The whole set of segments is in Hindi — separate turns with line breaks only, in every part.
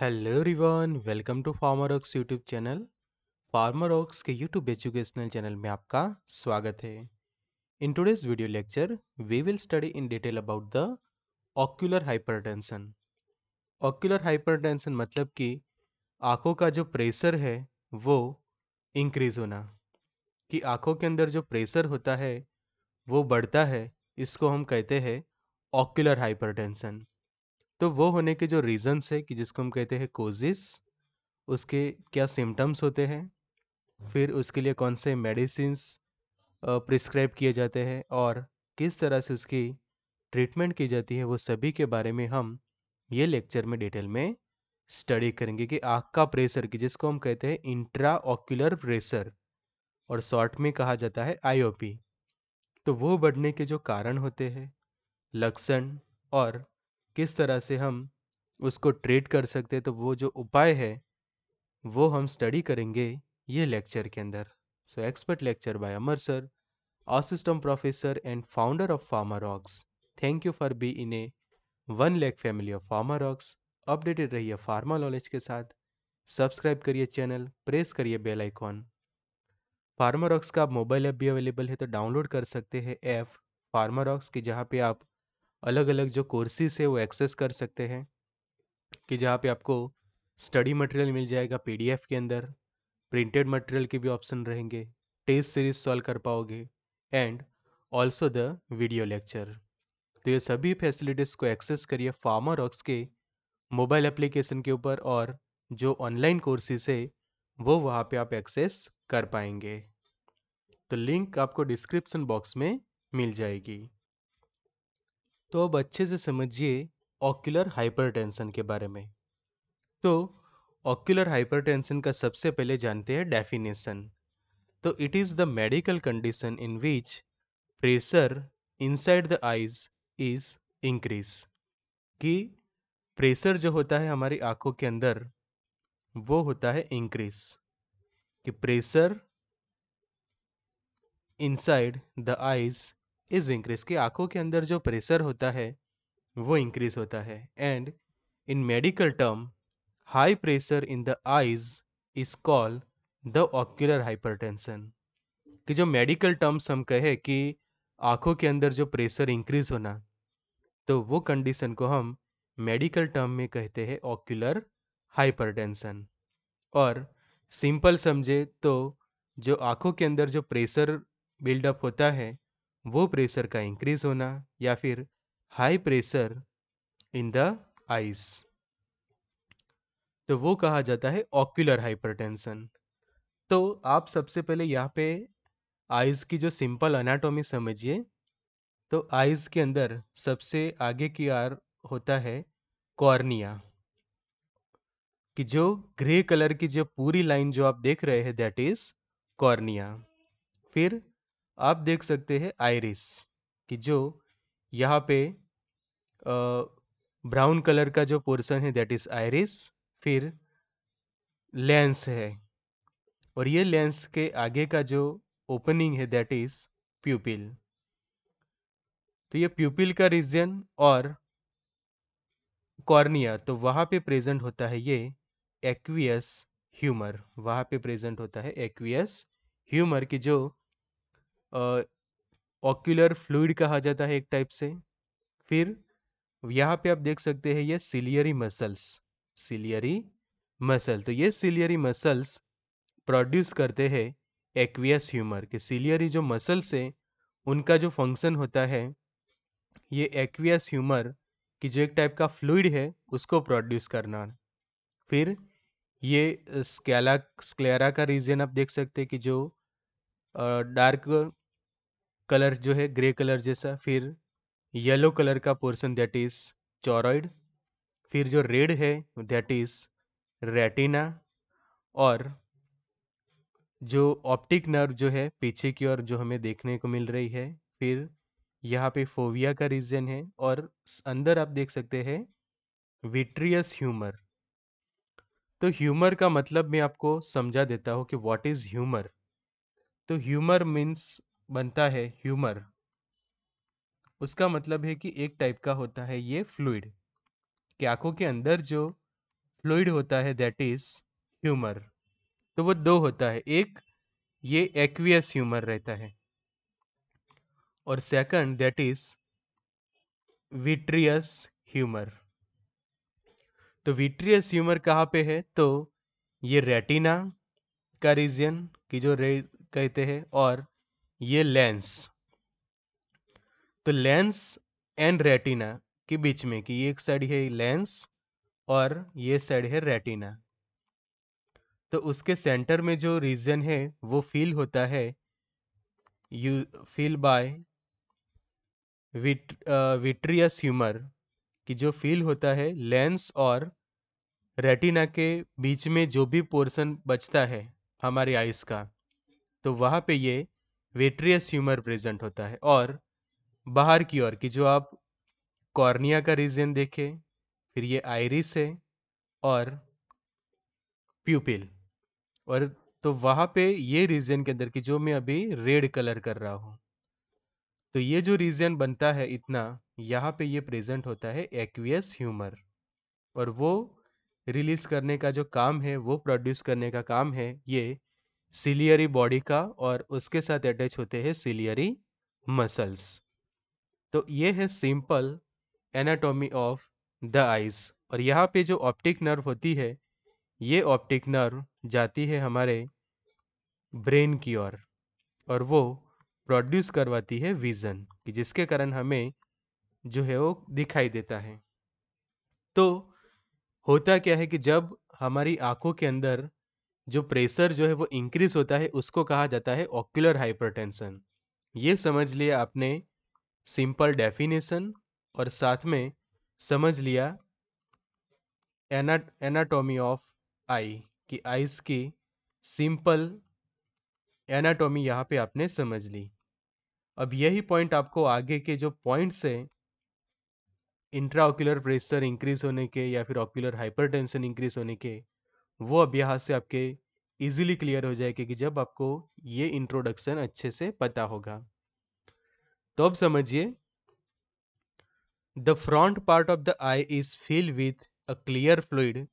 Hello everyone welcome to Pharmarox YouTube channel Pharmarox के यूट्यूब एजुकेशनल चैनल में आपका स्वागत है in today's video lecture we will study in detail about the ocular hypertension ocular hypertension मतलब कि आँखों का जो प्रेशर है वो इंक्रीज होना कि आँखों के अंदर जो प्रेशर होता है वो बढ़ता है इसको हम कहते हैं ऑक्यूलर हाइपरटेंशन तो वो होने के जो रीज़न्स है कि जिसको हम कहते हैं कोजिस उसके क्या सिम्टम्स होते हैं फिर उसके लिए कौन से मेडिसिन्स प्रिस्क्राइब किए जाते हैं और किस तरह से उसकी ट्रीटमेंट की जाती है वो सभी के बारे में हम ये लेक्चर में डिटेल में स्टडी करेंगे कि आँख का प्रेशर की जिसको हम कहते हैं इंट्रा ऑक्यूलर प्रेशर और शॉर्ट में कहा जाता है आईओपी तो वो बढ़ने के जो कारण होते हैं लक्षण और किस तरह से हम उसको ट्रेड कर सकते तो वो जो उपाय है वो हम स्टडी करेंगे ये लेक्चर के अंदर so expert lecture by Amar sir professor and founder of of Pharmarox. Thank you for being a one lakh family of Pharmarox updated रहिए फार्मा नॉलेज के साथ सब्सक्राइब करिए चैनल प्रेस करिए बेल आइकॉन फार्मारॉक्स का मोबाइल ऐप भी अवेलेबल है तो डाउनलोड कर सकते हैं ऐप फार्मारॉक्स की जहाँ पे आप अलग अलग जो कोर्सेज है वो एक्सेस कर सकते हैं कि जहाँ पे आपको स्टडी मटेरियल मिल जाएगा पीडीएफ के अंदर प्रिंटेड मटेरियल के भी ऑप्शन रहेंगे टेस्ट सीरीज सॉल्व कर पाओगे and also the video lecture तो ये सभी फैसिलिटीज़ को एक्सेस करिए फार्मर ऑक्स के मोबाइल एप्लीकेशन के ऊपर और जो ऑनलाइन कोर्सेज है वो वहाँ पे आप एक्सेस कर पाएंगे तो लिंक आपको डिस्क्रिप्शन बॉक्स में मिल जाएगी तो अब अच्छे से समझिए ऑक्यूलर हाइपरटेंशन के बारे में तो ऑक्यूलर हाइपरटेंशन का सबसे पहले जानते हैं डेफिनेशन तो it is the medical condition in which pressure inside the eyes is increase कि प्रेशर जो होता है हमारी आंखों के अंदर वो होता है इंक्रीज कि pressure inside the eyes is increase के आंखों के अंदर जो प्रेशर होता है वो इंक्रीज होता है and in medical term high pressure in the eyes is call the ocular hypertension कि जो मेडिकल टर्म्स हम कहे कि आंखों के अंदर जो प्रेशर इंक्रीज होना तो वो कंडीशन को हम मेडिकल टर्म में कहते हैं ऑक्यूलर हाइपरटेंशन और सिंपल समझे तो जो आंखों के अंदर जो प्रेशर बिल्डअप होता है वो प्रेशर का इंक्रीज होना या फिर high pressure in the eyes तो वो कहा जाता है ऑक्यूलर हाइपरटेंशन तो आप सबसे पहले यहाँ पे आइज़ की जो सिंपल अनाटोमी समझिए तो आइज़ के अंदर सबसे आगे की आर होता है कॉर्निया कि जो ग्रे कलर की जो पूरी लाइन जो आप देख रहे हैं दैट इज़ कॉर्निया फिर आप देख सकते हैं आयरिस कि जो यहाँ पे ब्राउन कलर का जो पोर्शन है दैट इज आयरिस फिर लेंस है और ये लेंस के आगे का जो ओपनिंग है दैट इज प्यूपिल तो ये प्यूपिल का रीजन और कॉर्निया तो वहां पे प्रेजेंट होता है ये एक्वियस ह्यूमर वहां पे प्रेजेंट होता है एक्वियस ह्यूमर की जो ऑक्यूलर फ्लूड कहा जाता है एक टाइप से फिर यहाँ पे आप देख सकते हैं ये सिलियरी मसल्स सिलियरी मसल तो ये सिलियरी मसल्स प्रोड्यूस करते हैं एक्वियस ह्यूमर के सिलियरी जो मसल्स है उनका जो फंक्शन होता है ये एक्वियस ह्यूमर की जो एक टाइप का फ्लूड है उसको प्रोड्यूस करना फिर ये स्केला स्क्लेरा का रीजन आप देख सकते हैं कि जो डार्क कलर जो है ग्रे कलर जैसा फिर येलो कलर का पोर्सन दैट इज चौरॉइड फिर जो रेड है दैट इज रेटिना और जो ऑप्टिक नर्व जो है पीछे की ओर जो हमें देखने को मिल रही है फिर यहाँ पे फोविया का रीजन है और अंदर आप देख सकते हैं विट्रियस ह्यूमर तो ह्यूमर का मतलब मैं आपको समझा देता हूँ कि व्हाट इज़ ह्यूमर तो ह्यूमर मीन्स बनता है ह्यूमर उसका मतलब है कि एक टाइप का होता है ये फ्लूड कि आंखों के अंदर जो फ्लूड होता है दैट इज ह्यूमर तो वो दो होता है एक ये एक्वियस ह्यूमर रहता है और second that is vitreous humour तो विट्रियस ह्यूमर कहाँ पे है तो ये रेटिना का रीजन की जो रे कहते हैं और ये लेंस तो लेंस एंड रेटिना के बीच में कि एक साइड है लेंस और ये साइड है रेटिना तो उसके सेंटर में जो रीजन है वो फील होता है you feel by vit vitreous humour कि जो फील होता है लेंस और रेटिना के बीच में जो भी पोर्शन बचता है हमारी आइस का तो वहाँ पे ये वेट्रियस ह्यूमर प्रेजेंट होता है और बाहर की ओर की जो आप कॉर्निया का रीजन देखें फिर ये आयरिस है और प्यूपिल और तो वहाँ पे ये रीजन के अंदर की जो मैं अभी रेड कलर कर रहा हूँ तो ये जो रीजन बनता है इतना यहाँ पे ये प्रेजेंट होता है एक्वियस ह्यूमर और वो रिलीज करने का जो काम है वो प्रोड्यूस करने का काम है ये सिलियरी बॉडी का और उसके साथ अटैच होते हैं सिलियरी मसल्स तो ये है simple anatomy of the eyes और यहाँ पे जो ऑप्टिक नर्व होती है ये ऑप्टिक नर्व जाती है हमारे ब्रेन की ओर और, और वो प्रोड्यूस करवाती है विज़न कि जिसके कारण हमें जो है वो दिखाई देता है तो होता क्या है कि जब हमारी आंखों के अंदर जो प्रेशर जो है वो इंक्रीज होता है उसको कहा जाता है ऑक्यूलर हाइपरटेंशन ये समझ लिया आपने सिंपल डेफिनेशन और साथ में समझ लिया एनाटॉमी ऑफ आई कि आइज़ की सिंपल एनाटॉमी यहाँ पे आपने समझ ली अब यही पॉइंट आपको आगे के जो पॉइंट्स हैं इंट्राओक्यूलर प्रेशर इंक्रीज होने के या फिर ऑक्यूलर हाइपरटेंशन इंक्रीज होने के वो अभ्यास से आपके इजीली क्लियर हो जाएगा कि जब आपको ये इंट्रोडक्शन अच्छे से पता होगा तो अब समझिए the front part of the eye is fill with a clear fluid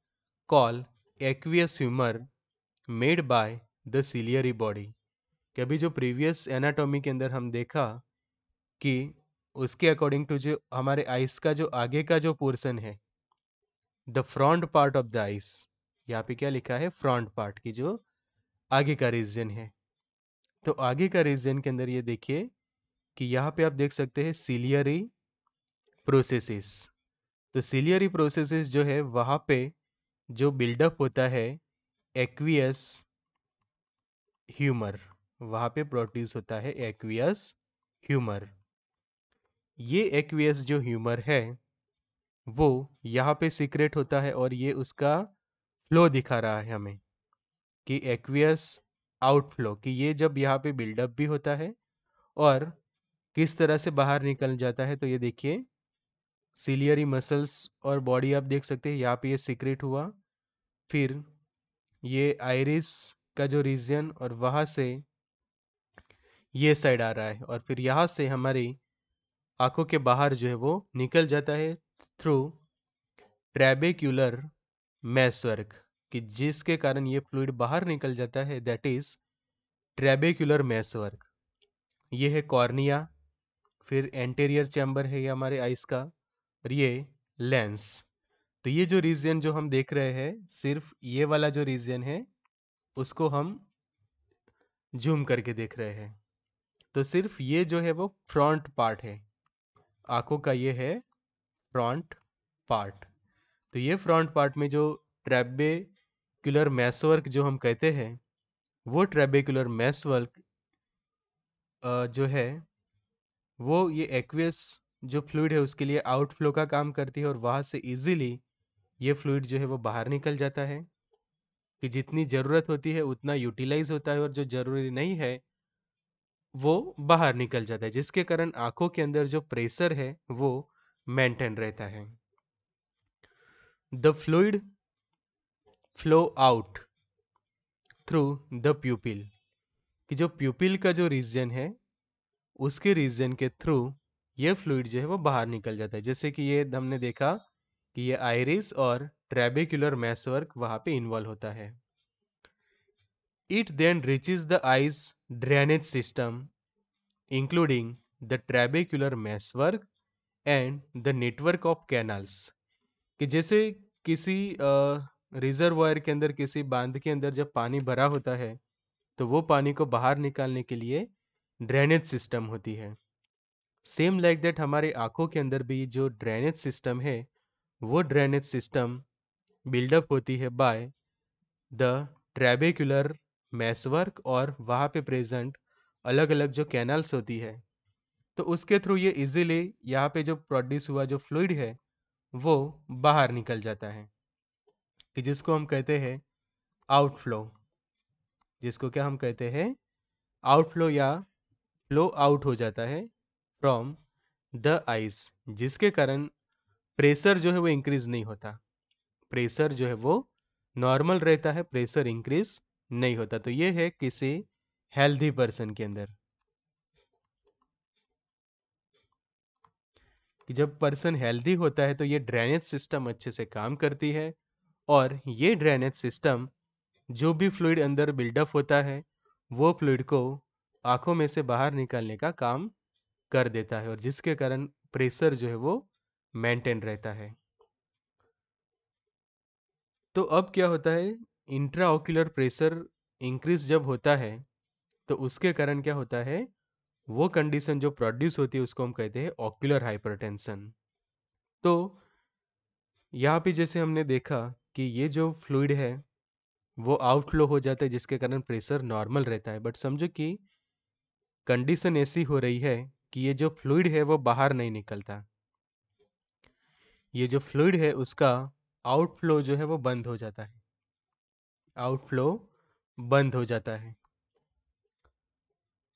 call aqueous humour made by the ciliary body कभी जो प्रीवियस एनाटॉमी के अंदर हम देखा कि उसके अकॉर्डिंग टू जो हमारे आइस का जो आगे का जो पोर्सन है the front part of the eyes यहाँ पे क्या लिखा है फ्रंट पार्ट की जो आगे का रीजन है तो आगे का रीजन के अंदर ये देखिए कि यहाँ पे आप देख सकते हैं सीलियरी प्रोसेसेस तो सीलियरी प्रोसेसेस जो है वहाँ पे जो बिल्डअप होता है एक्वियस ह्यूमर वहाँ पे प्रोड्यूस होता है एक्वियस ह्यूमर ये एक्वियस जो ह्यूमर है वो यहाँ पे सीक्रेट होता है और ये उसका फ्लो दिखा रहा है हमें कि एक्वियस आउटफ्लो कि ये जब यहाँ पे बिल्डअप भी होता है और किस तरह से बाहर निकल जाता है तो ये देखिए सिलियरी मसल्स और बॉडी आप देख सकते हैं यहाँ पे ये सीक्रेट हुआ फिर ये आयरिस का जो रीजन और वहाँ से ये साइड आ रहा है और फिर यहाँ से हमारी आँखों के बाहर जो है वो निकल जाता है थ्रू ट्रेबेक्यूलर मैसवर्क कि जिसके कारण ये फ्लूड बाहर निकल जाता है दैट इज ट्रेबेक्यूलर मैसवर्क ये है कॉर्निया फिर एंटेरियर चैम्बर है ये हमारे आइस का और ये लेंस तो ये जो रीजन जो हम देख रहे हैं सिर्फ ये वाला जो रीजन है उसको हम जूम करके देख रहे हैं तो सिर्फ ये जो है वो फ्रंट पार्ट है आंखों का ये है फ्रंट पार्ट तो ये फ्रंट पार्ट में जो ट्रेबेक्यूलर मैसवर्क जो हम कहते हैं वो ट्रेबेक्यूलर मैसवर्क जो है वो ये एक्वियस जो फ्लूड है उसके लिए आउटफ्लो का काम करती है और वहाँ से इजीली ये फ्लूड जो है वो बाहर निकल जाता है कि जितनी ज़रूरत होती है उतना यूटिलाइज होता है और जो ज़रूरी नहीं है वो बाहर निकल जाता है जिसके कारण आंखों के अंदर जो प्रेशर है वो मेंटेन रहता है the fluid flow out through the pupil कि जो प्यूपिल का जो रीजन है उसके रीजन के थ्रू ये फ्लूड जो है वो बाहर निकल जाता है जैसे कि ये हमने देखा कि ये आयरिस और ट्रेबिकुलर मैसवर्क वहां पे इन्वॉल्व होता है it then reaches the eyes drainage system including the trabecular meshwork and the network of canals कि जैसे किसी रिजर्वायर के अंदर किसी बांध के अंदर जब पानी भरा होता है तो वो पानी को बाहर निकालने के लिए ड्रेनेज सिस्टम होती है सेम लाइक दैट हमारे आँखों के अंदर भी जो ड्रेनेज सिस्टम है वो ड्रेनेज सिस्टम बिल्डअप होती है बाय द ट्रेबिकुलर मैसवर्क और वहाँ पे प्रेजेंट अलग अलग जो कैनल्स होती है तो उसके थ्रू ये इजीली यहाँ पे जो प्रोड्यूस हुआ जो फ्लूड है वो बाहर निकल जाता है कि जिसको हम कहते हैं आउटफ्लो जिसको क्या हम कहते हैं आउटफ्लो या फ्लो आउट हो जाता है फ्रॉम द आइस जिसके कारण प्रेशर जो है वो इंक्रीज नहीं होता प्रेशर जो है वो नॉर्मल रहता है प्रेशर इंक्रीज नहीं होता तो ये है किसी हेल्दी पर्सन के अंदर कि जब पर्सन हेल्दी होता है तो ये ड्रेनेज सिस्टम अच्छे से काम करती है और ये ड्रेनेज सिस्टम जो भी फ्लूड अंदर बिल्डअप होता है वो फ्लूड को आँखों में से बाहर निकालने का काम कर देता है और जिसके कारण प्रेशर जो है वो मेंटेन रहता है तो अब क्या होता है इंट्राओक्यूलर प्रेशर इंक्रीज जब होता है तो उसके कारण क्या होता है वो कंडीशन जो प्रोड्यूस होती है उसको हम कहते हैं ऑक्यूलर हाइपरटेंशन तो यहाँ पे जैसे हमने देखा कि ये जो फ्लूड है वो आउटफ्लो हो जाता है जिसके कारण प्रेशर नॉर्मल रहता है बट समझो कि कंडीशन ऐसी हो रही है कि ये जो फ्लूड है वो बाहर नहीं निकलता ये जो फ्लूड है उसका आउटफ्लो जो है वो बंद हो जाता है आउटफ्लो बंद हो जाता है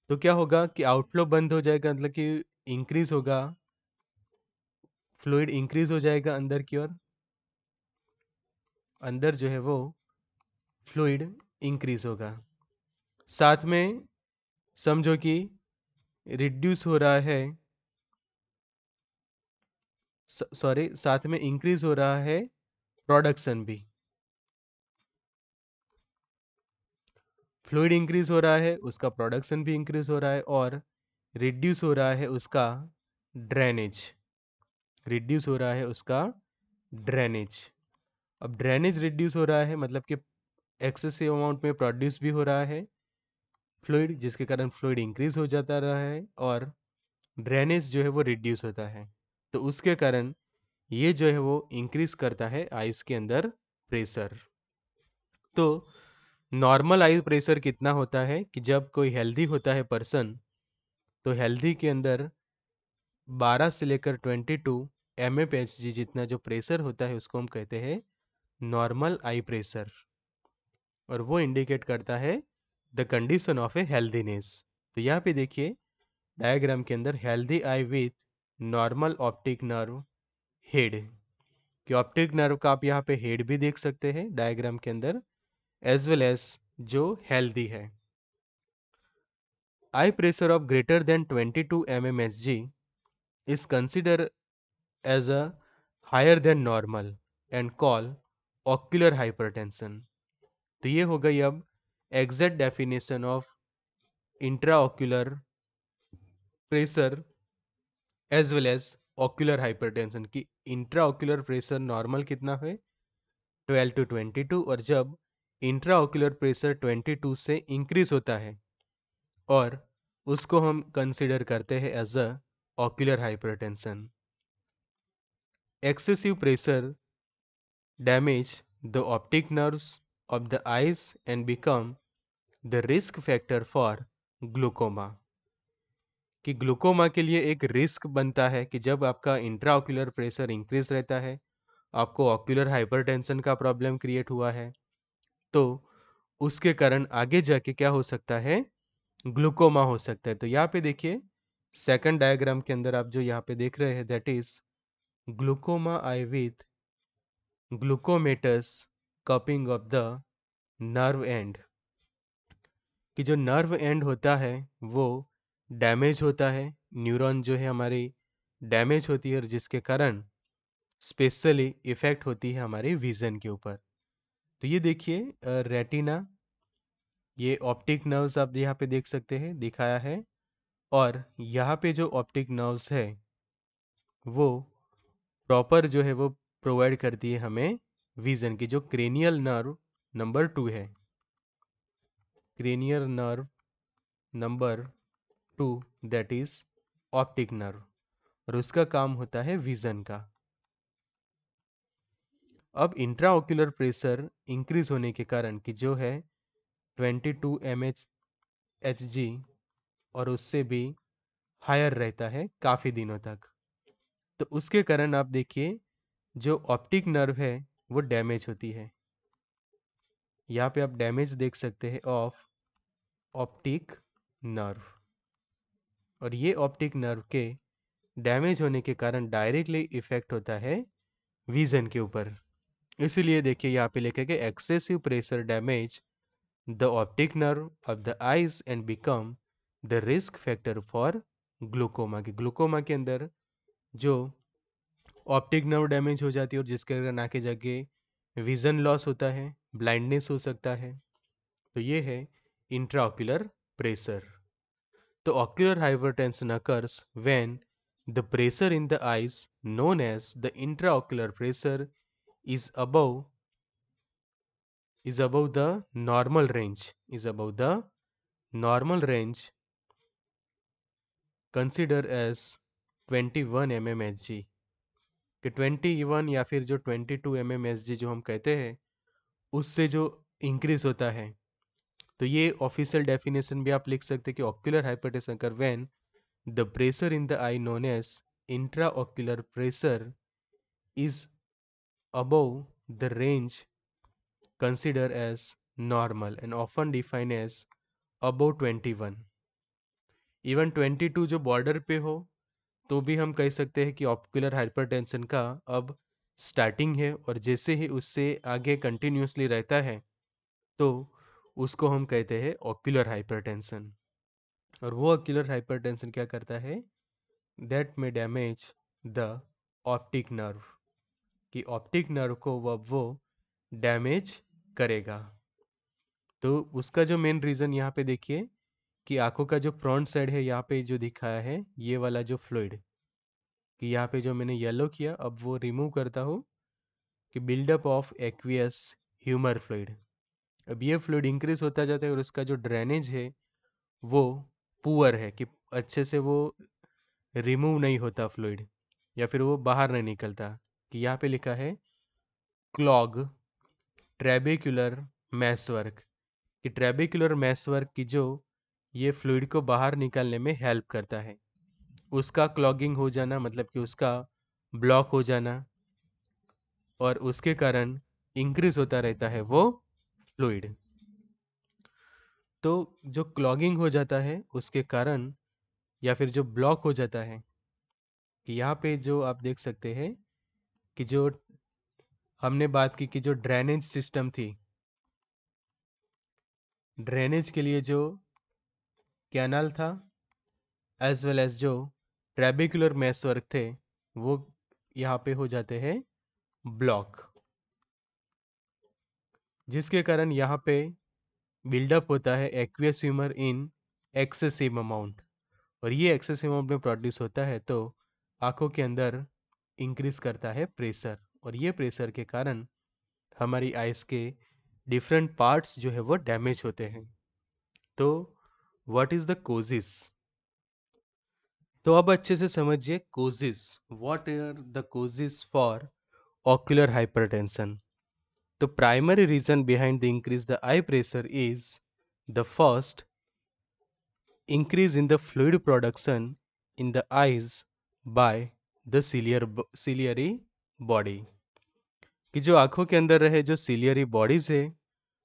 तो क्या होगा कि आउटफ्लो बंद हो जाएगा मतलब कि इंक्रीज होगा फ्लूइड इंक्रीज हो जाएगा अंदर की ओर अंदर जो है वो फ्लूइड इंक्रीज होगा साथ में समझो कि रिड्यूस हो रहा है सॉरी साथ में इंक्रीज हो रहा है प्रोडक्शन भी फ्लूड इंक्रीज हो रहा है उसका प्रोडक्शन भी इंक्रीज हो रहा है और रिड्यूस हो रहा है उसका ड्रेनेज रिड्यूस हो रहा है उसका ड्रेनेज अब ड्रेनेज रिड्यूस हो रहा है मतलब कि एक्सेसिव अमाउंट में प्रोड्यूस भी हो रहा है फ्लूड जिसके कारण फ्लूड इंक्रीज हो जाता रहा है और ड्रेनेज जो है वो रिड्यूस होता है तो उसके कारण ये जो है वो इंक्रीज करता है आइस के अंदर प्रेशर तो नॉर्मल आई प्रेशर कितना होता है कि जब कोई हेल्दी होता है पर्सन तो हेल्दी के अंदर 12 से लेकर 22 टू एम जितना जो प्रेशर होता है उसको हम कहते हैं नॉर्मल आई प्रेशर और वो इंडिकेट करता है the condition of a healthiness तो यहाँ पे देखिए डायग्राम के अंदर healthy eye with normal optic nerve head कि ऑप्टिक नर्व का आप यहाँ पे हेड भी देख सकते हैं डायग्राम के अंदर एज वेल एज जो हेल्दी है eye pressure of greater than twenty two M M S G is consider as a higher than normal and call ocular tension तो ये हो गई अब exact definition of intraocular pressure as well as ocular tension की इंट्राऑक्यूलर प्रेशर नॉर्मल कितना है ट्वेल्व टू ट्वेंटी टू और जब इंट्राओक्यूलर प्रेशर 22 से इंक्रीज होता है और उसको हम कंसिडर करते हैं as a ocular hypertension excessive pressure damage the optic nerves of the eyes and become the risk factor for glaucoma कि ग्लूकोमा के लिए एक रिस्क बनता है कि जब आपका इंट्राओक्यूलर प्रेशर इंक्रीज रहता है आपको ऑक्यूलर हाइपरटेंशन का प्रॉब्लम क्रिएट हुआ है तो उसके कारण आगे जाके क्या हो सकता है ग्लूकोमा हो सकता है तो यहाँ पे देखिए सेकंड डायग्राम के अंदर आप जो यहाँ पे देख रहे हैं that is glaucoma eye with glaucomatous cupping of the nerve and कि जो नर्व एंड होता है वो डैमेज होता है न्यूरॉन जो है हमारी डैमेज होती है और जिसके कारण स्पेशली इफ़ेक्ट होती है हमारे विज़न के ऊपर तो ये देखिए रेटिना ये ऑप्टिक नर्व्स आप यहाँ पे देख सकते हैं दिखाया है और यहाँ पे जो ऑप्टिक नर्व्स है वो प्रॉपर जो है वो प्रोवाइड करती है हमें विजन की जो क्रेनियल नर्व नंबर टू है cranial nerve number two that is optic nerve और उसका काम होता है विजन का अब इंट्राओक्यूलर प्रेशर इंक्रीज होने के कारण कि जो है 22 two M H H G और उससे भी हायर रहता है काफ़ी दिनों तक तो उसके कारण आप देखिए जो ऑप्टिक नर्व है वो डैमेज होती है यहाँ पे आप डैमेज देख सकते हैं ऑफ ऑप्टिक नर्व और ये ऑप्टिक नर्व के डैमेज होने के कारण डायरेक्टली इफेक्ट होता है विज़न के ऊपर इसीलिए देखिए यहाँ पे लिखे गया excessive pressure damage the optic nerve of the eyes and become the risk factor for glaucoma के ग्लूकोमा के अंदर जो ऑप्टिक नर्व डैमेज हो जाती है और जिसके अंदर ना के विजन लॉस होता है ब्लाइंडनेस हो सकता है तो ये है इंट्राऑक्यूलर प्रेशर तो ocular hypertension occurs when the pressure in the eyes known as the intraocular pressure is above is above the normal range is above the normal range consider as 21 one M M S G कि 21 या फिर जो twenty two M M S G जो हम कहते हैं उससे जो इंक्रीज होता है तो ये ऑफिशियल डेफिनेशन भी आप लिख सकते हैं कि ऑक्यूलर हाइपरटेंशन कर when the pressure in the eye known as intra ocular pressure is above the range considered as normal and often defined as above 21 even 22 जो बॉर्डर पे हो तो भी हम कह सकते हैं कि ऑप्कुलर हाइपरटेंशन का अब स्टार्टिंग है और जैसे ही उससे आगे कंटिन्यूसली रहता है तो उसको हम कहते हैं ऑक्यूलर हाइपरटेंशन और वो ऑक्यूलर हाइपरटेंशन क्या करता है that may damage the optic nerve कि ऑप्टिक नर्व को वह वो डैमेज करेगा तो उसका जो मेन रीज़न यहाँ पे देखिए कि आंखों का जो फ्रंट साइड है यहाँ पे जो दिखाया है ये वाला जो फ्लूड कि यहाँ पे जो मैंने येलो किया अब वो रिमूव करता हूँ कि buildup of aqueous humour fluid अब ये फ्लूड इंक्रीज होता जाता है और उसका जो ड्रेनेज है वो पुअर है कि अच्छे से वो रिमूव नहीं होता फ्लूड या फिर वो बाहर नहीं निकलता कि यहाँ पे लिखा है क्लॉग ट्रेबिकुलर मैसवर्क कि ट्रेबिकुलर मैसवर्क की जो ये फ्लूड को बाहर निकालने में हेल्प करता है उसका क्लॉगिंग हो जाना मतलब कि उसका ब्लॉक हो जाना और उसके कारण इंक्रीज होता रहता है वो फ्लूड तो जो क्लॉगिंग हो जाता है उसके कारण या फिर जो ब्लॉक हो जाता है कि यहाँ पे जो आप देख सकते हैं कि जो हमने बात की कि जो ड्रेनेज सिस्टम थी ड्रेनेज के लिए जो कैनाल था एज वेल एज जो ट्रेबिकुलर मैसवर्क थे वो यहाँ पे हो जाते हैं ब्लॉक जिसके कारण यहाँ पे बिल्डअप होता है aqueous humour in excessive amount और ये एक्सेसिव अमाउंट में प्रोड्यूस होता है तो आंखों के अंदर इंक्रीज़ करता है प्रेशर और ये प्रेशर के कारण हमारी आइस के डिफरेंट पार्ट्स जो है वो डैमेज होते हैं तो व्हाट इज़ द कोजिस तो अब अच्छे से समझिए causes what are the causes for ocular hypertension तो primary reason behind the increase the eye pressure is the first increase in the fluid production in the eyes by the ciliary ciliary body कि जो आँखों के अंदर रहे जो सीलियरी बॉडीज़ है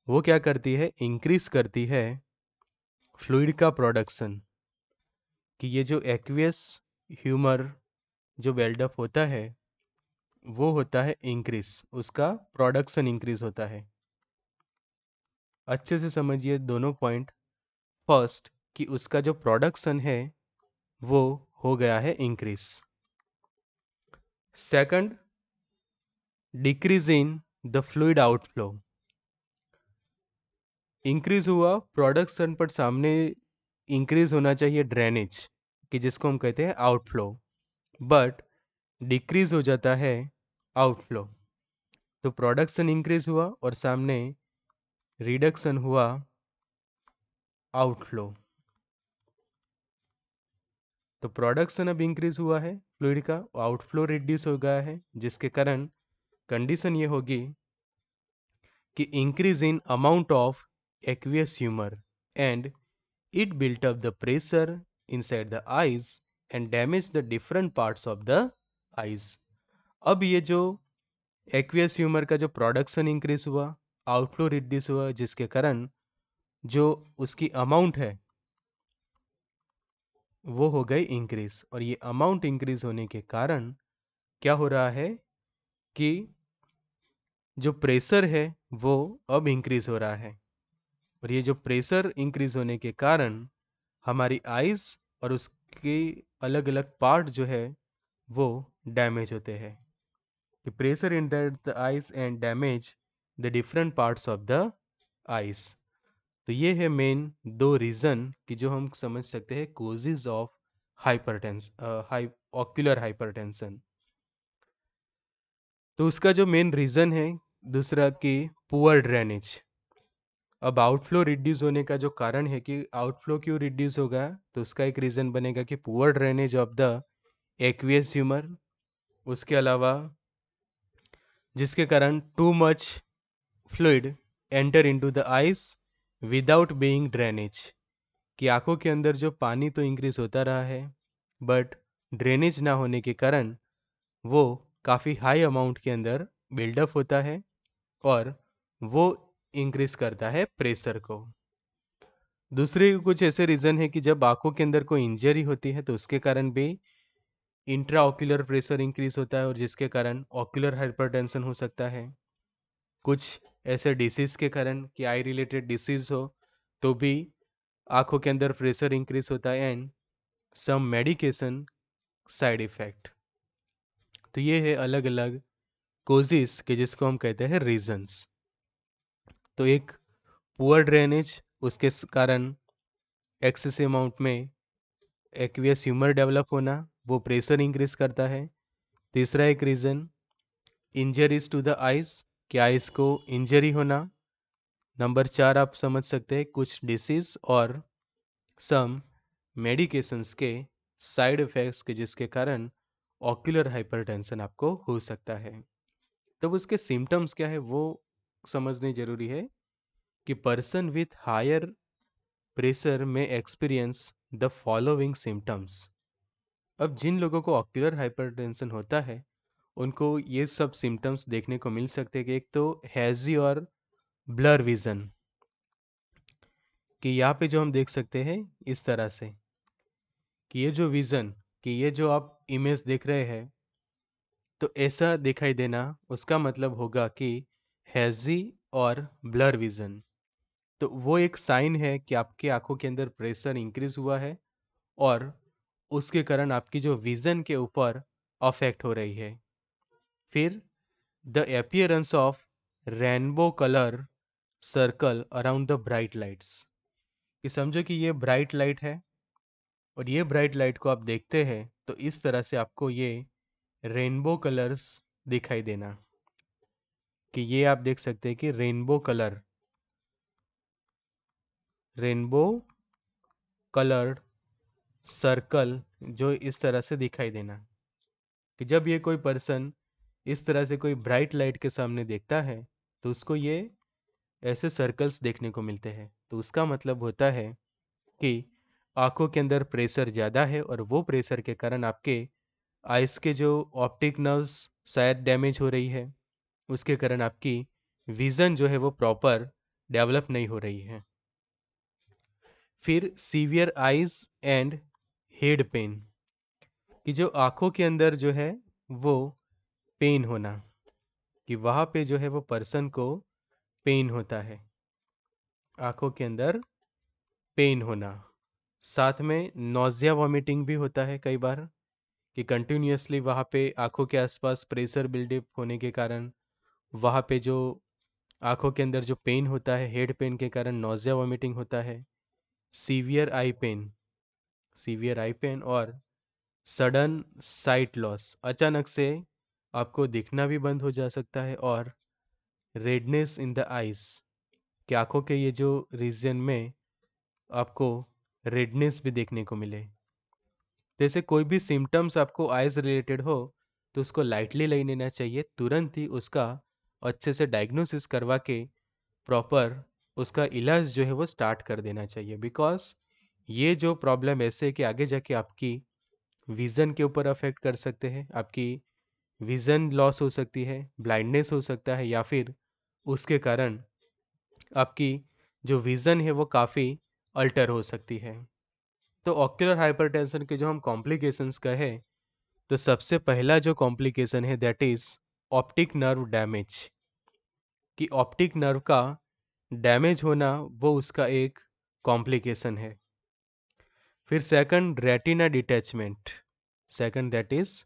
वो क्या करती है इंक्रीज करती है फ्लूड का प्रोडक्शन कि ये जो एक्वियस ह्यूमर जो बेल्डअप होता है वो होता है इंक्रीज उसका प्रोडक्शन इंक्रीज होता है अच्छे से समझिए दोनों पॉइंट फर्स्ट कि उसका जो प्रोडक्शन है वो हो गया है increase Second, decrease in the fluid outflow. Increase हुआ प्रोडक्शन पर सामने इंक्रीज होना चाहिए ड्रेनेज कि जिसको हम कहते हैं आउटफ्लो बट डिक्रीज हो जाता है आउटफ्लो तो प्रोडक्शन इंक्रीज हुआ और सामने रिडक्शन हुआ आउटफ्लो तो प्रोडक्शन अब इंक्रीज हुआ है फ्लूड का आउटफ्लो रिड्यूस हो गया है जिसके कारण कंडीशन ये होगी कि increase in amount of aqueous humour and it built up the pressure inside the eyes and damage the different parts of the eyes अब ये जो एक्वियस ह्यूमर का जो प्रोडक्शन इंक्रीज हुआ आउटफ्लो रिड्यूस हुआ जिसके कारण जो उसकी अमाउंट है वो हो गई इंक्रीज और ये अमाउंट इंक्रीज होने के कारण क्या हो रहा है कि जो प्रेशर है वो अब इंक्रीज हो रहा है और ये जो प्रेशर इंक्रीज होने के कारण हमारी आइज़ और उसके अलग अलग पार्ट जो है वो डैमेज होते हैं the pressure in the eyes and damage the different parts of the eyes तो ये है मेन दो रीज़न कि जो हम समझ सकते हैं causes of hypertense high ocular hypertension तो उसका जो मेन रीज़न है दूसरा कि पुअर ड्रेनेज अब आउटफ्लो रिड्यूस होने का जो कारण है कि आउटफ्लो क्यों रिड्यूस होगा तो उसका एक रीज़न बनेगा कि poor drainage of the aqueous humour उसके अलावा जिसके कारण too much fluid enter into the eyes without being drainage कि आंखों के अंदर जो पानी तो इंक्रीज होता रहा है बट ड्रेनेज ना होने के कारण वो काफ़ी हाई अमाउंट के अंदर बिल्डअप होता है और वो इंक्रीज करता है प्रेशर को दूसरे कुछ ऐसे रीज़न है कि जब आंखों के अंदर कोई इंजरी होती है तो उसके कारण भी इंट्रा ऑक्यूलर प्रेशर इंक्रीज होता है और जिसके कारण ऑक्यूलर हाइपरटेंशन हो सकता है कुछ ऐसे डिसीज़ के कारण कि आई रिलेटेड डिसीज़ हो तो भी आंखों के अंदर प्रेशर इंक्रीज होता है and some medication side effect तो ये है अलग अलग कोजिस के जिसको हम कहते हैं रीजंस तो एक पुअर ड्रेनेज उसके कारण एक्सेस अमाउंट में एक्वियस ह्यूमर डेवलप होना वो प्रेशर इंक्रीज करता है तीसरा एक reason injuries to the eyes क्या इसको इंजरी होना नंबर चार आप समझ सकते हैं कुछ डिसीज और सम मेडिकेशंस के साइड इफ़ेक्ट्स के जिसके कारण ऑक्यूलर हाइपरटेंशन आपको हो सकता है तब उसके सिम्टम्स क्या है वो समझने जरूरी है कि person with higher pressure may experience the following symptoms अब जिन लोगों को ऑक्यूलर हाइपरटेंशन होता है उनको ये सब सिम्टम्स देखने को मिल सकते हैं कि एक तो हैज़ी और ब्लर विज़न कि यहाँ पे जो हम देख सकते हैं इस तरह से कि ये जो विज़न कि ये जो आप इमेज देख रहे हैं तो ऐसा दिखाई देना उसका मतलब होगा कि हैज़ी और ब्लर विज़न तो वो एक साइन है कि आपके आंखों के अंदर प्रेशर इंक्रीज हुआ है और उसके कारण आपकी जो विज़न के ऊपर अफेक्ट हो रही है फिर the appearance of rainbow colour circle around the bright lights कि समझो कि ये ब्राइट लाइट है और ये ब्राइट लाइट को आप देखते हैं तो इस तरह से आपको ये रेनबो कलर्स दिखाई देना कि ये आप देख सकते हैं कि rainbow colour rainbow coloured circle जो इस तरह से दिखाई देना कि जब ये कोई पर्सन इस तरह से कोई ब्राइट लाइट के सामने देखता है तो उसको ये ऐसे सर्कल्स देखने को मिलते हैं तो उसका मतलब होता है कि आंखों के अंदर प्रेशर ज़्यादा है और वो प्रेशर के कारण आपके आइस के जो ऑप्टिक नर्व्स शायद डैमेज हो रही है उसके कारण आपकी विज़न जो है वो प्रॉपर डेवलप नहीं हो रही है फिर severe eyes and head pain कि जो आँखों के अंदर जो है वो पेन होना कि वहाँ पे जो है वो पर्सन को पेन होता है आँखों के अंदर पेन होना साथ में नोज़िया वॉमिटिंग भी होता है कई बार कि कंटिन्यूसली वहाँ पे आँखों के आसपास प्रेशर बिल्डअप होने के कारण वहाँ पे जो आँखों के अंदर जो पेन होता है हेड पेन के कारण नोज़िया वॉमिटिंग होता है severe eye pain severe eye pain और सडन साइट लॉस अचानक से आपको देखना भी बंद हो जा सकता है और रेडनेस इन द आइज़ कि आँखों के ये जो रीजन में आपको रेडनेस भी देखने को मिले जैसे कोई भी सिम्टम्स आपको आइज़ रिलेटेड हो तो उसको लाइटली ले लेना चाहिए तुरंत ही उसका अच्छे से डायग्नोसिस करवा के प्रॉपर उसका इलाज जो है वो स्टार्ट कर देना चाहिए बिकॉज ये जो प्रॉब्लम ऐसे है कि आगे जाके आपकी विज़न के ऊपर अफेक्ट कर सकते हैं आपकी विज़न लॉस हो सकती है ब्लाइंडनेस हो सकता है या फिर उसके कारण आपकी जो विज़न है वो काफ़ी अल्टर हो सकती है तो ऑक्यूलर हाइपरटेंशन के जो हम कॉम्प्लिकेशंस कहे तो सबसे पहला जो कॉम्प्लिकेशन है that is optic nerve damage कि ऑप्टिक नर्व का डैमेज होना वो उसका एक कॉम्प्लिकेशन है फिर second retina detachment second that is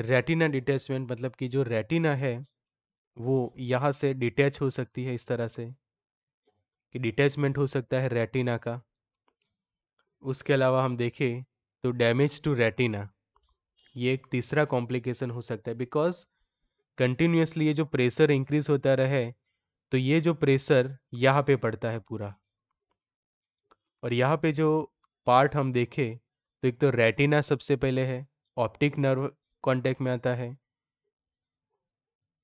retina detachment मतलब कि जो रेटिना है वो यहाँ से डिटैच हो सकती है इस तरह से कि डिटैचमेंट हो सकता है रेटिना का उसके अलावा हम देखें तो डैमेज टू रेटिना ये एक तीसरा कॉम्प्लिकेशन हो सकता है बिकॉज कंटिन्यूसली ये जो प्रेशर इंक्रीज होता रहे तो ये जो प्रेशर यहाँ पे पड़ता है पूरा और यहाँ पे जो पार्ट हम देखें तो एक तो रेटिना सबसे पहले है ऑप्टिक नर्व कांटेक्ट में आता है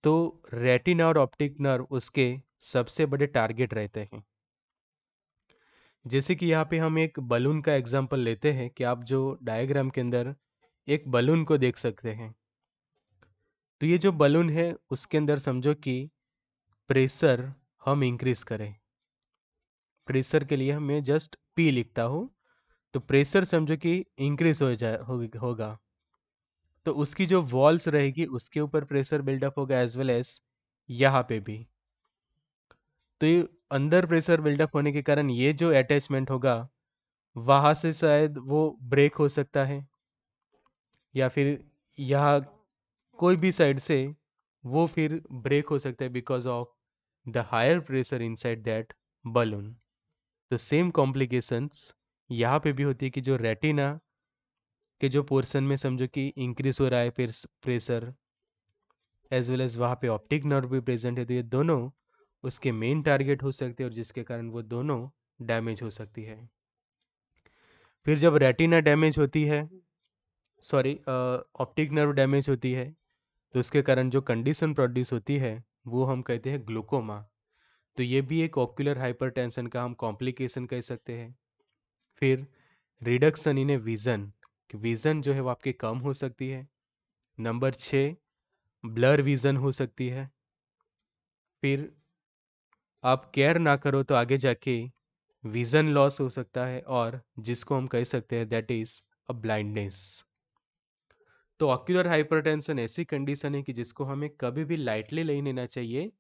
तो रेटिना और ऑप्टिक नर्व उसके सबसे बड़े टारगेट रहते हैं जैसे कि यहाँ पे हम एक बलून का एग्जाम्पल लेते हैं कि आप जो डायग्राम के अंदर एक बलून को देख सकते हैं तो ये जो बलून है उसके अंदर समझो कि प्रेशर हम इंक्रीज करें प्रेशर के लिए हमें जस्ट पी लिखता हूँ तो प्रेशर समझो कि इंक्रीज हो जाए होगा तो उसकी जो वॉल्स रहेगी उसके ऊपर प्रेशर बिल्डअप होगा एज वेल एज यहाँ पे भी तो ये अंदर प्रेशर बिल्डअप होने के कारण ये जो अटैचमेंट होगा वहाँ से शायद वो ब्रेक हो सकता है या फिर यहाँ कोई भी साइड से वो फिर ब्रेक हो सकता है because of the higher pressure inside that balloon तो सेम कॉम्प्लिकेशंस यहाँ पे भी होती है कि जो रेटिना के जो पोर्सन में समझो कि इंक्रीज हो रहा है प्रेशर एज वेल एज वहाँ पे ऑप्टिक नर्व भी प्रेजेंट है तो ये दोनों उसके मेन टारगेट हो सकते हैं और जिसके कारण वो दोनों डैमेज हो सकती है फिर जब रेटिना डैमेज होती है सॉरी ऑप्टिक नर्व डैमेज होती है तो उसके कारण जो कंडीशन प्रोड्यूस होती है वो हम कहते हैं ग्लूकोमा तो ये भी एक ऑक्यूलर हाइपर का हम कॉम्प्लिकेशन कह सकते हैं फिर reduction in a vision vision जो है वो आपकी कम हो सकती है नंबर छः ब्लर विज़न हो सकती है फिर आप केयर ना करो तो आगे जाके विज़न लॉस हो सकता है और जिसको हम कह सकते हैं दैट इज़ अ ब्लाइंडनेस तो ऑक्यूलर हाइपरटेंशन ऐसी कंडीशन है कि जिसको हमें कभी भी लाइटली नहीं लेना चाहिए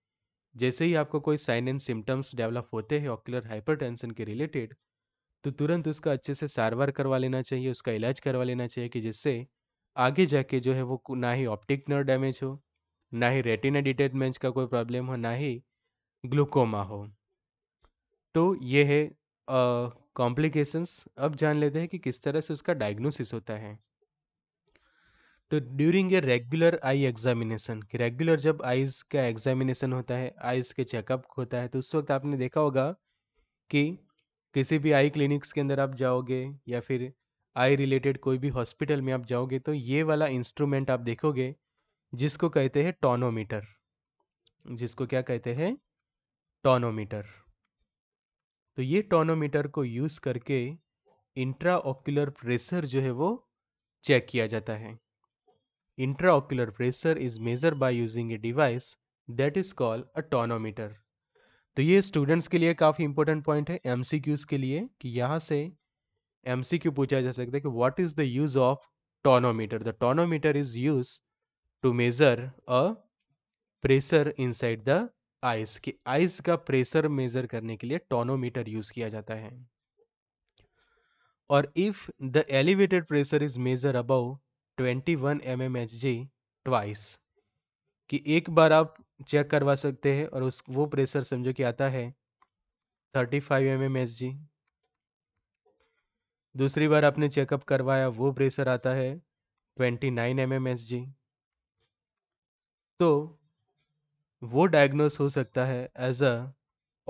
जैसे ही आपको कोई साइन एंड सिम्टम्स डेवलप होते हैं ऑक्यूलर हाइपरटेंशन के रिलेटेड तो तुरंत उसका अच्छे से सारवार करवा लेना चाहिए, उसका इलाज करवा लेना चाहिए कि जिससे आगे जाके जो है वो ना ही ऑप्टिक नर्व डैमेज हो, ना ही रेटिना डिटेटमेंट का कोई प्रॉब्लम हो, ना ही ग्लूकोमा हो। तो ये है कॉम्प्लिकेशंस अब जान लेते हैं कि किस तरह से उसका डायग्नोसिस होता है। तो during a regular eye examination कि रेगुलर जब आइज़ का एग्ज़ामिनेशन होता है, आइज़ के चेकअप होता है, तो उस वक़्त आपने देखा होगा कि किसी भी आई क्लिनिक्स के अंदर आप जाओगे या फिर आई रिलेटेड कोई भी हॉस्पिटल में आप जाओगे तो ये वाला इंस्ट्रूमेंट आप देखोगे जिसको कहते हैं टोनोमीटर जिसको क्या कहते हैं टोनोमीटर तो ये टोनोमीटर को यूज़ करके ऑक्युलर प्रेशर जो है वो चेक किया जाता है intraocular pressure is measure by using a device that is called a tonometer तो ये स्टूडेंट्स के लिए काफ़ी इंपॉर्टेंट पॉइंट है एम के लिए कि यहाँ से एम पूछा जा सकता है कि what is the use of tonometer the tonometer is use to measure a pressure inside the eyes कि आइस का प्रेशर मेज़र करने के लिए टोनोमीटर यूज़ किया जाता है और if the elevated pressure is measure above 21 one M M H G twice कि एक बार आप चेक करवा सकते हैं और उस वो प्रेशर समझो कि आता है thirty five M M S G दूसरी बार आपने चेकअप करवाया वो प्रेशर आता है twenty nine M M S G तो वो डायग्नोस हो सकता है एज अ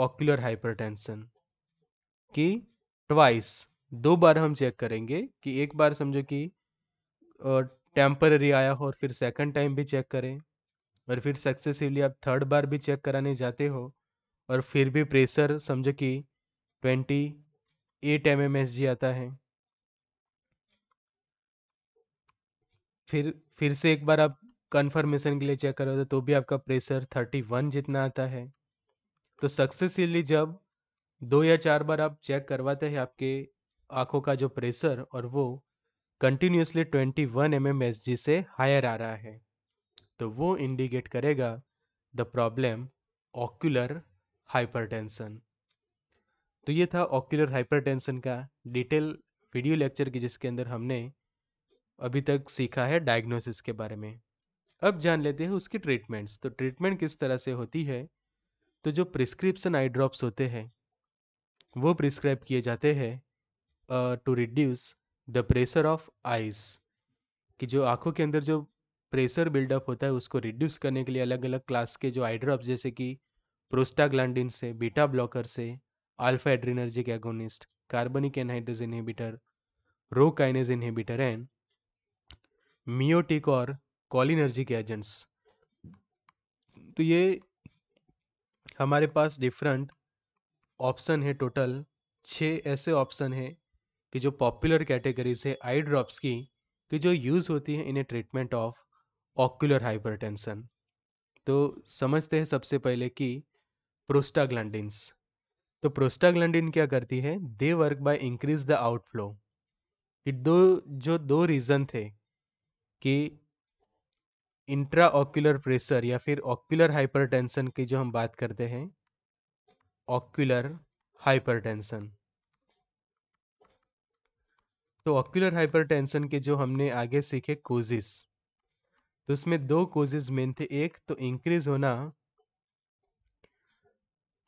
ऑक्यूलर हाइपरटेंशन कि ट्वाइस दो बार हम चेक करेंगे कि एक बार समझो कि टेम्पररी आया हो और फिर सेकंड टाइम भी चेक करें और फिर सक्सेसिवली आप थर्ड बार भी चेक कराने जाते हो और फिर भी प्रेशर समझो कि twenty eight M M S G आता है फिर फिर से एक बार आप कन्फर्मेशन के लिए चेक करो तो भी आपका प्रेशर थर्टी वन जितना आता है तो सक्सेसिवली जब दो या चार बार आप चेक करवाते हैं आपके आंखों का जो प्रेशर और वो continuously twenty one M M S G से हायर आ रहा है तो वो इंडिकेट करेगा द प्रॉब्लम ऑक्यूलर हाइपरटेंशन तो ये था ऑक्यूलर हाइपरटेंशन का डिटेल वीडियो लेक्चर की जिसके अंदर हमने अभी तक सीखा है डायग्नोसिस के बारे में अब जान लेते हैं उसकी ट्रीटमेंट्स तो ट्रीटमेंट किस तरह से होती है तो जो प्रिस्क्रिप्शन आई ड्रॉप्स होते हैं वो प्रिस्क्राइब किए जाते हैं to reduce the pressure of eyes कि जो आँखों के अंदर जो प्रेशर बिल्डअप होता है उसको रिड्यूस करने के लिए अलग अलग क्लास के जो आइड्रॉप जैसे कि प्रोस्टाग्लैंडिन से बीटा ब्लॉकर से alpha adrenergic agonist carbonic anhydrase inhibitor rho kinase inhibitor and miotic और कॉलिनर्जिक एजेंट्स तो ये हमारे पास डिफरेंट ऑप्शन है टोटल छः ऐसे ऑप्शन है कि जो पॉपुलर कैटेगरीज है आई ड्रॉप्स की कि जो यूज़ होती है in a treatment of ocular hypertension तो समझते हैं सबसे पहले कि प्रोस्टाग्लैंडिन्स तो प्रोस्टाग्लैंडिन क्या करती है they work by increase the outflow कि दो जो दो रीज़न थे कि इंट्रा ऑक्युलर प्रेशर या फिर ऑक्यूलर हाइपरटेंशन की जो हम बात करते हैं ऑक्यूलर हाइपरटेंशन तो ऑक्यूलर हाइपरटेंशन के जो हमने आगे सीखे कोजिस तो उसमें दो कोजेज मेन थे एक तो इंक्रीज होना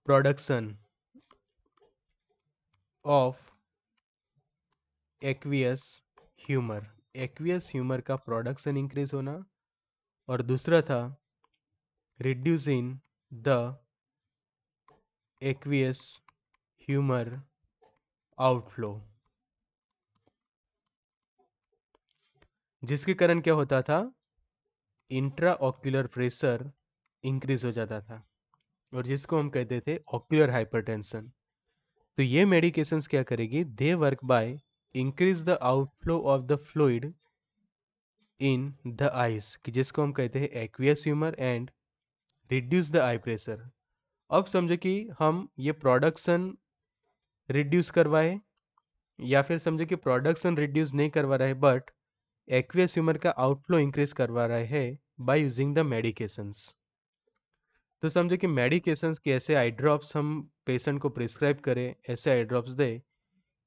production of aqueous humour aqueous humour का प्रोडक्शन इंक्रीज होना और दूसरा था reducing the aqueous humour outflow जिसके कारण क्या होता था इंट्राऑक्यूलर प्रेशर इंक्रीज हो जाता था और जिसको हम कहते थे ऑक्यूलर हाइपरटेंशन तो ये मेडिकेशंस क्या करेगी they work by increase the outflow of the fluid in the eyes कि जिसको हम कहते हैं aqueous humour and reduce the eye pressure अब समझो कि हम ये प्रोडक्शन रिड्यूस करवाए या फिर समझो कि प्रोडक्शन रिड्यूस नहीं करवा रहे बट एक्वियस ह्यूमर का आउटफ्लो इंक्रीज करवा रहे हैं बाय यूजिंग द मेडिकेशंस तो समझो कि मेडिकेशंस के ऐसे आई ड्रॉप्स हम पेशेंट को प्रिस्क्राइब करें ऐसे आई ड्रॉप्स दें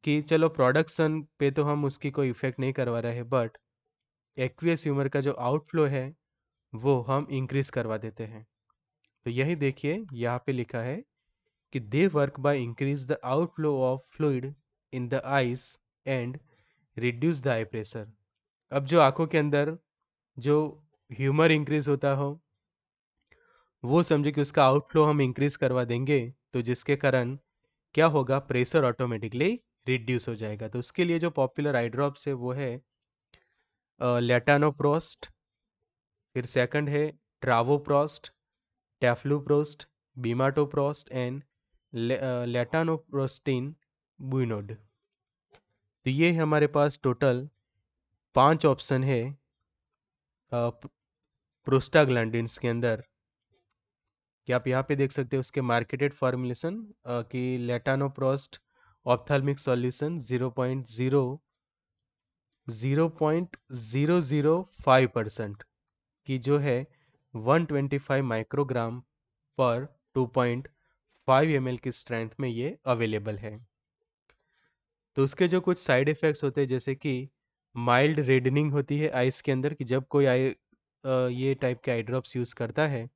कि चलो प्रोडक्शन पे तो हम उसकी कोई इफ़ेक्ट नहीं करवा रहे हैं बट एक्वियस ह्यूमर का जो आउटफ्लो है वो हम इंक्रीज़ करवा देते हैं तो यही देखिए यहाँ पे लिखा है कि they work by increase the outflow of fluid in the eyes and reduce the eye pressure अब जो आँखों के अंदर जो ह्यूमर इंक्रीज होता हो वो समझे कि उसका आउटफ्लो हम इंक्रीज करवा देंगे तो जिसके कारण क्या होगा प्रेशर ऑटोमेटिकली रिड्यूस हो जाएगा तो उसके लिए जो पॉपुलर आई है वो है लेटानोप्रोस्ट फिर सेकंड है ट्रावोप्रोस्ट टैफ्लूप्रोस्ट बीमाटोप्रोस्ट एंड लेटानोप्रोस्टिन बुइनोड तो ये हमारे पास टोटल पांच ऑप्शन है प्रोस्टाग्लैंडिन्स के अंदर कि आप यहाँ पे देख सकते हैं उसके मार्केटेड फॉर्मुलेशन कि latanoprost ophthalmic solution zero point zero zero point zero zero five percent की जो है one twenty five microgram per two point five M की स्ट्रेंथ में ये अवेलेबल है तो उसके जो कुछ साइड इफ़ेक्ट्स होते हैं जैसे कि माइल्ड रेडनिंग होती है आइस के अंदर कि जब कोई आई ये टाइप के आई ड्रॉप्स यूज़ करता है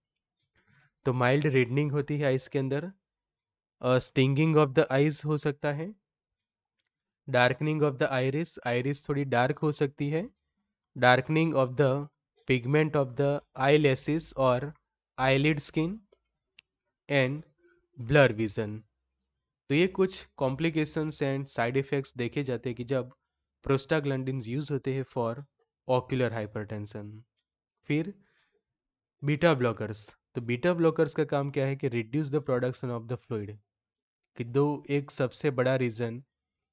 तो माइल्ड रेडनिंग होती है आइस के अंदर स्टिंगिंग ऑफ द आइज़ हो सकता है darkening of the iris iris थोड़ी डार्क हो सकती है darkening of the pigment of the eye lashes और eyelid skin and blur vision तो ये कुछ कॉम्प्लिकेशंस एंड साइड इफ़ेक्ट्स देखे जाते हैं कि जब प्रोस्टाग्लैंडिन यूज होते हैं फॉर ऑक्यूलर हाइपरटेंशन फिर बीटा ब्लॉकर्स तो बीटा ब्लॉकर्स का काम क्या है कि reduce the production of the fluid कि दो एक सबसे बड़ा रीज़न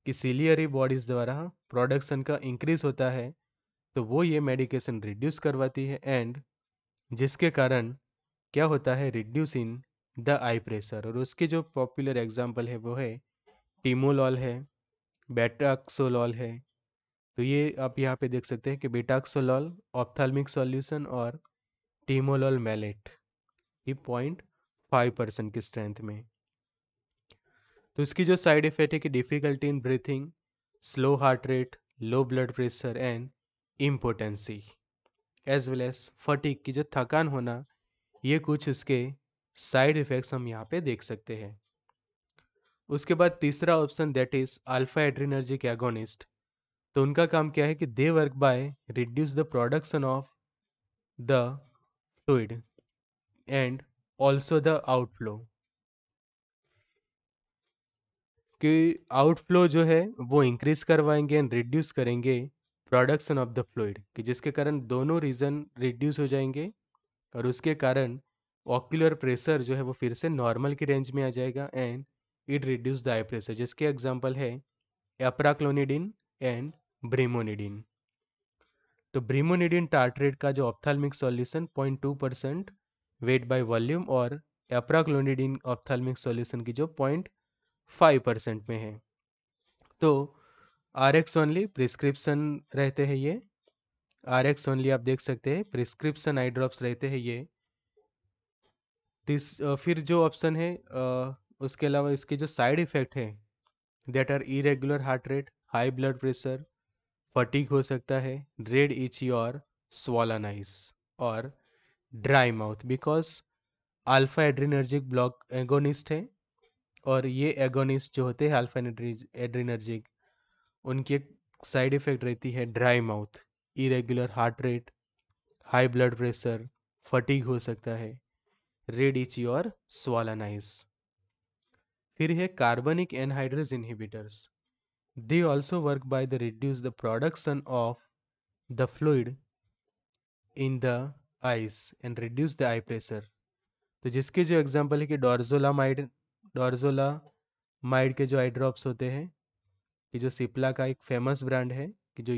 कि सीलियरी बॉडीज़ द्वारा प्रोडक्शन का इंक्रीज होता है तो वो ये मेडिकेशन रिड्यूस करवाती है एंड जिसके कारण क्या होता है reduce in the eye pressure और उसके जो पॉपुलर एग्जाम्पल है वो है टीमोलॉल है बेटाक्सोलॉल है तो ये आप यहाँ पे देख सकते हैं कि बेटाक्सोलॉल ऑप्थाल्मिक सॉल्यूशन और टीमोलॉल मैलेट ये पॉइंट फाइव परसेंट की स्ट्रेंथ में तो इसकी जो साइड इफेक्ट है कि difficulty in breathing slow heart rate low blood pressure and impotency as well as fatigue की जो थकान होना ये कुछ उसके साइड इफ़ेक्ट्स हम यहाँ पे देख सकते हैं उसके बाद तीसरा option that is alpha adrenergic agonist तो उनका काम क्या है कि they work by reduce the production of the fluid and also the outflow कि आउटफ्लो जो है वो इंक्रीज करवाएंगे एंड रिड्यूस करेंगे प्रोडक्शन ऑफ द फ्लूड कि जिसके कारण दोनों रीजन रिड्यूस हो जाएंगे और उसके कारण ऑक्यूलर प्रेशर जो है वो फिर से नॉर्मल की रेंज में आ जाएगा and it reduce the eye pressure जिसके एग्जाम्पल है एप्राक्लोनिडिन एंड ब्रेमोनिडीन तो ब्रीमोनिडिन टार्ट्रेट का जो ophthalmic solution 0.2 percent weight by volume और एप्राक्लोनिडिन ऑप्थाल्मिक सॉल्यूशन की जो 0.5 परसेंट में है तो आर एक्स ओनली प्रिस्क्रिप्शन रहते हैं ये आर एक्स ओनली आप देख सकते हैं प्रिस्क्रिप्शन आई ड्रॉप्स रहते हैं ये तीस फिर जो ऑप्शन है उसके अलावा इसके जो साइड इफेक्ट है that are irregular heart rate high blood pressure fatigue हो सकता है रेड इची और स्वॉलन आइस और dry mouth because alpha adrenergic block agonist है और ये एगोनिस्ट जो होते हैं अल्फा एड्रीनर्जिक उनकी एक साइड इफ़ेक्ट रहती है dry mouth irregular heart rate high blood pressure fatigue हो सकता है रेड इची और स्वालानाइज फिर है carbonic anhydrase inhibitors They also work by the reduce the production of the fluid in the eyes and reduce the eye pressure. तो जिसके जो एग्जाम्पल है कि डॉर्जोला माइड डॉर्जोला माइड के जो आई ड्रॉप्स होते हैं कि जो सिप्ला का एक फेमस ब्रांड है कि जो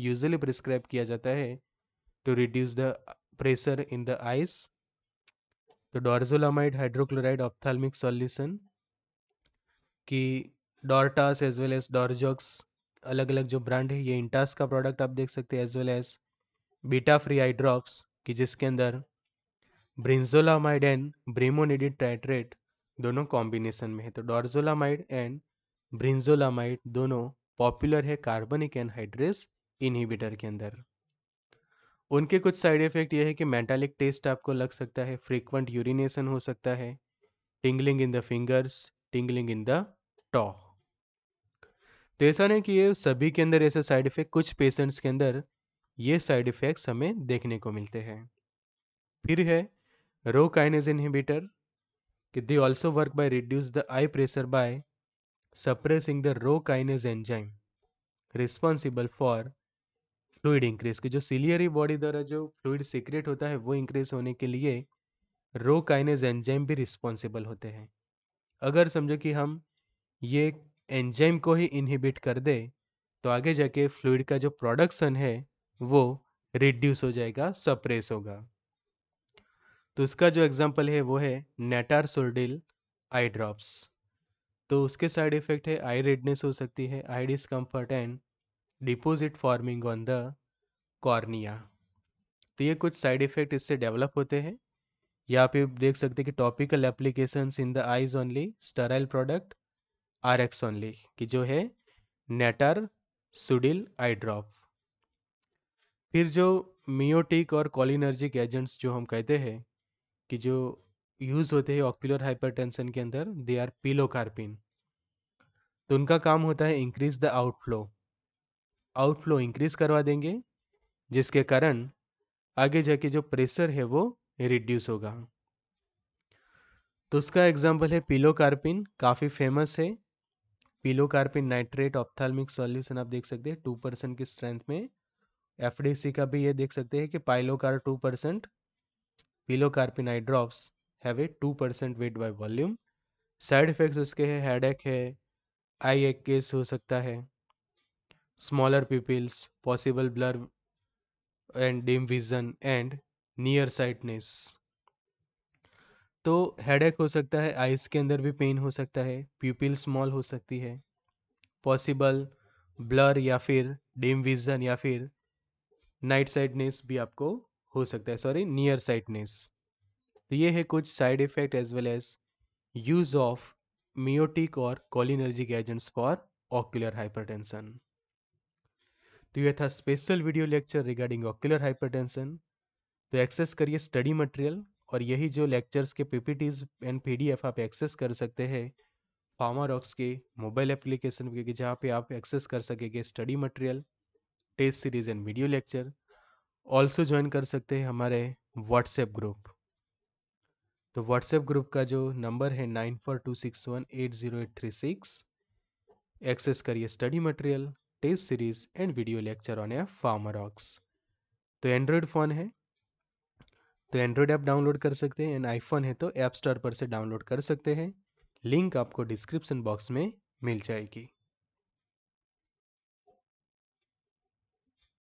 यूजली प्रिस्क्राइब किया जाता है to reduce the pressure in the eyes तो डॉर्जोलामाइड हाइड्रोक्लोराइड ऑप्थाल्मिक सॉल्यूशन की डॉर्टास एज वेल एज डॉर्जॉक्स अलग अलग जो ब्रांड है ये इंटास का प्रोडक्ट आप देख सकते हैं as well as beta free eye drops कि जिसके अंदर ब्रिंजोलामाइड एंड ब्रीमोनिडिड टाइट्रेट दोनों कॉम्बिनेशन में है तो डॉर्जोलामाइड एंड ब्रिंजोलामाइड दोनों पॉपुलर है कार्बनिक एनहाइड्रेस इनहिबिटर के अंदर उनके कुछ साइड इफेक्ट ये है कि मेटालिक टेस्ट आपको लग सकता है फ्रीक्वेंट यूरिनेशन हो सकता है tingling in the fingers tingling in the toe तो ऐसा नहीं कि ये सभी के अंदर ऐसे साइड इफ़ेक्ट कुछ पेशेंट्स के अंदर ये साइड इफ़ेक्ट्स हमें देखने को मिलते हैं फिर है रो काइनेज इनहिबिटर कि they also work by reduce the eye pressure by suppressing the rho kinase enzyme responsible for fluid increase की जो सिलियरी बॉडी द्वारा जो फ्लूड सीक्रेट होता है वो इंक्रीज होने के लिए रो काइनेज एंजाइम भी रिस्पॉन्सिबल होते हैं अगर समझो कि हम ये एंजाइम को ही इनहिबिट कर दे तो आगे जाके फ्लूड का जो प्रोडक्शन है वो रिड्यूस हो जाएगा सप्रेस होगा तो उसका जो एग्जाम्पल है वो है नेटार सोल्डिल आई ड्रॉप्स तो उसके साइड इफेक्ट है आई रेडनेस हो सकती है eye discomfort and deposit forming on the cornea तो ये कुछ साइड इफेक्ट इससे डेवलप होते हैं या आप देख सकते हैं कि topical applications in the eyes only sterile product R X only कि जो है नेटर सुडिल आई ड्रॉप फिर जो मियोटिक और कॉलिनर्जिक एजेंट्स जो हम कहते हैं कि जो यूज़ होते हैं ऑक्यूलर हाइपरटेंशन के अंदर दे आर पीलोकार्पिन तो उनका काम होता है increase the outflow outflow increase करवा देंगे जिसके कारण आगे जाके जो प्रेशर है वो रिड्यूस होगा तो उसका एग्जाम्पल है पीलोकार्पिन काफ़ी फेमस है पीलोकार्पिन नाइट्रेट ऑप्थालमिक सॉल्यूशन आप देख सकते हैं टू परसेंट की स्ट्रेंथ में एफ का भी ये देख सकते हैं कि pilocar two percent pilocarpine eye drops have a two percent weight by volume side effects उसके हैं हेड एक है आई एक केस हो सकता है smaller peoples possible blur and dim vision and near sightedness तो हेडेक हो सकता है आइज़ के अंदर भी पेन हो सकता है प्यूपिल स्मॉल हो सकती है पॉसिबल ब्लर या फिर डिम विजन या फिर नाइट साइडनेस भी आपको हो सकता है सॉरी नियर साइडनेस तो ये है कुछ side effect as well as use of miotic और cholinergic agents for ocular hypertension तो यह था special video lecture regarding ocular hypertension तो एक्सेस करिए स्टडी मटेरियल और यही जो लेक्चर्स के पीपीटीज एंड पीडीएफ आप एक्सेस कर सकते हैं फार्मा रॉक्स के मोबाइल एप्लीकेशन के जहाँ पे आप एक्सेस कर सकेंगे study material test series and video lecture also join कर सकते हैं हमारे व्हाट्सएप ग्रुप तो व्हाट्सएप ग्रुप का जो नंबर है nine four two six one eight zero eight three six access करिए study material test series and video lecture on a Pharma Rocks तो एंड्रॉयड फ़ोन है तो एंड्रॉयड ऐप डाउनलोड कर सकते हैं एंड आईफोन है तो ऐप स्टोर पर से डाउनलोड कर सकते हैं लिंक आपको डिस्क्रिप्शन बॉक्स में मिल जाएगी